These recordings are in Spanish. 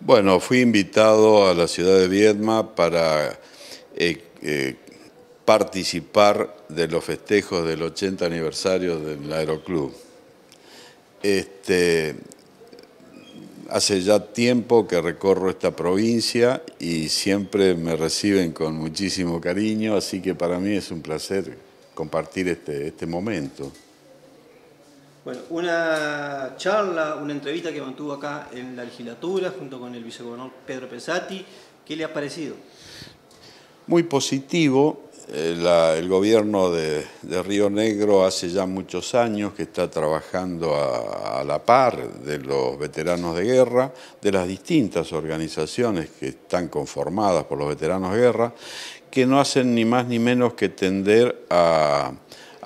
Bueno, fui invitado a la ciudad de Viedma para eh, eh, participar de los festejos del 80 aniversario del Aeroclub. Este, hace ya tiempo que recorro esta provincia y siempre me reciben con muchísimo cariño, así que para mí es un placer compartir este, este momento. Bueno, una charla, una entrevista que mantuvo acá en la legislatura junto con el vicegobernador Pedro Pesati, ¿Qué le ha parecido? Muy positivo. Eh, el gobierno de, Río Negro hace ya muchos años que está trabajando a, la par de los veteranos de guerra, de las distintas organizaciones que están conformadas por los veteranos de guerra, que no hacen ni más ni menos que tender a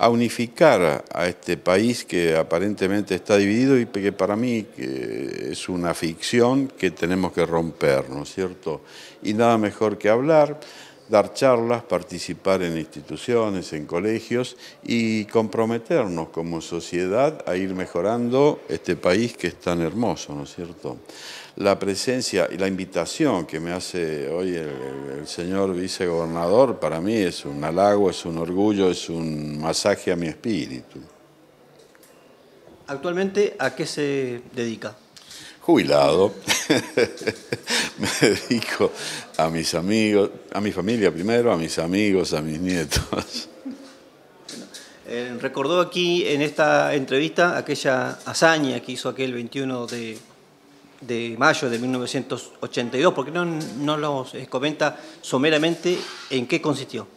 a unificar a este país que aparentemente está dividido y que para mí es una ficción que tenemos que romper, ¿no es cierto? Y nada mejor que hablar dar charlas, participar en instituciones, en colegios y comprometernos como sociedad a ir mejorando este país que es tan hermoso, ¿no es cierto? La presencia y la invitación que me hace hoy el, señor vicegobernador para mí es un halago, es un orgullo, es un masaje a mi espíritu. Actualmente, ¿a qué se dedica? jubilado, me dedico a mis amigos, a mi familia primero, a mis amigos, a mis nietos. Eh, recordó aquí en esta entrevista aquella hazaña que hizo aquel 21 de, de mayo de 1982. porque no, no nos comenta someramente en qué consistió?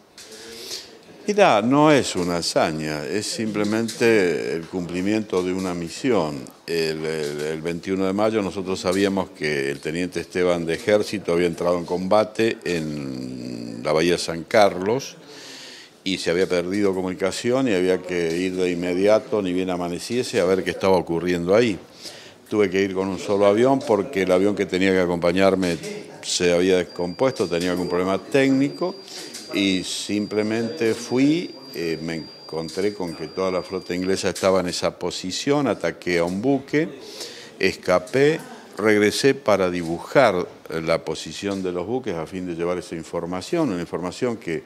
Mira, no es una hazaña, es simplemente el cumplimiento de una misión el, 21 de mayo nosotros sabíamos que el teniente Esteban de Ejército había entrado en combate en la Bahía de San Carlos y se había perdido comunicación y había que ir de inmediato, ni bien amaneciese, a ver qué estaba ocurriendo ahí. Tuve que ir con un solo avión porque el avión que tenía que acompañarme se había descompuesto, tenía algún problema técnico y simplemente fui, eh, encontré con que toda la flota inglesa estaba en esa posición, ataqué a un buque, escapé, regresé para dibujar la posición de los buques a fin de llevar esa información, una información que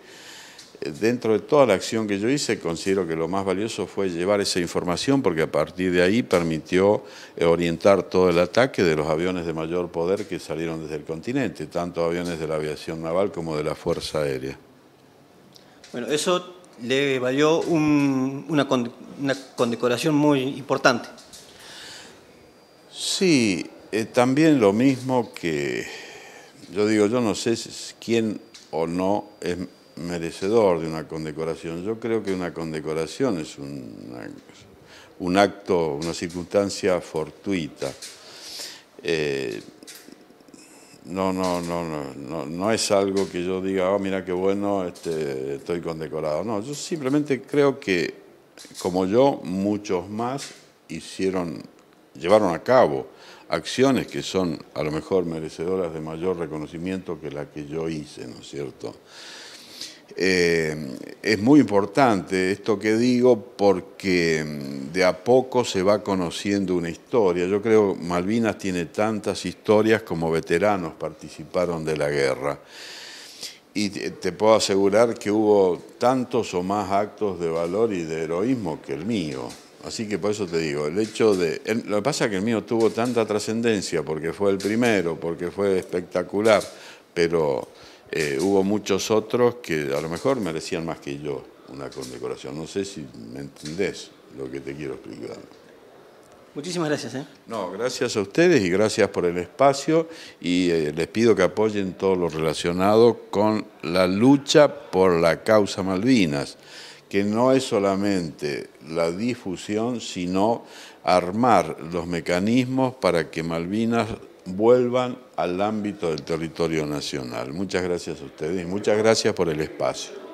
eh, dentro de toda la acción que yo hice, considero que lo más valioso fue llevar esa información porque a partir de ahí permitió eh, orientar todo el ataque de los aviones de mayor poder que salieron desde el continente, tanto aviones de la aviación naval como de la Fuerza Aérea. Bueno, eso le valió una, condecoración muy importante. Sí, eh, también lo mismo que yo digo, yo no sé quién o no es merecedor de una condecoración. Yo creo que una condecoración es un, un acto, una circunstancia fortuita. Eh, no, no, no, no, no, es algo que yo diga, oh, mira qué bueno, este, estoy condecorado. No, yo simplemente creo que, como yo, muchos más hicieron, llevaron a cabo acciones que son a lo mejor merecedoras de mayor reconocimiento que la que yo hice, ¿no es cierto? Eh, es muy importante esto que digo porque mm, de a poco se va conociendo una historia. Yo creo Malvinas tiene tantas historias como veteranos participaron de la guerra. Y te puedo asegurar que hubo tantos o más actos de valor y de heroísmo que el mío. Así que por eso te digo, el hecho de... Lo que pasa es que el mío tuvo tanta trascendencia porque fue el primero, porque fue espectacular, pero eh, hubo muchos otros que a lo mejor merecían más que yo una condecoración. No sé si me entendés lo que te quiero explicar. Muchísimas gracias. ¿eh? No, gracias a ustedes y gracias por el espacio y eh, les pido que apoyen todo lo relacionado con la lucha por la causa Malvinas, que no es solamente la difusión, sino armar los mecanismos para que Malvinas vuelvan al ámbito del territorio nacional. Muchas gracias a ustedes y muchas gracias por el espacio.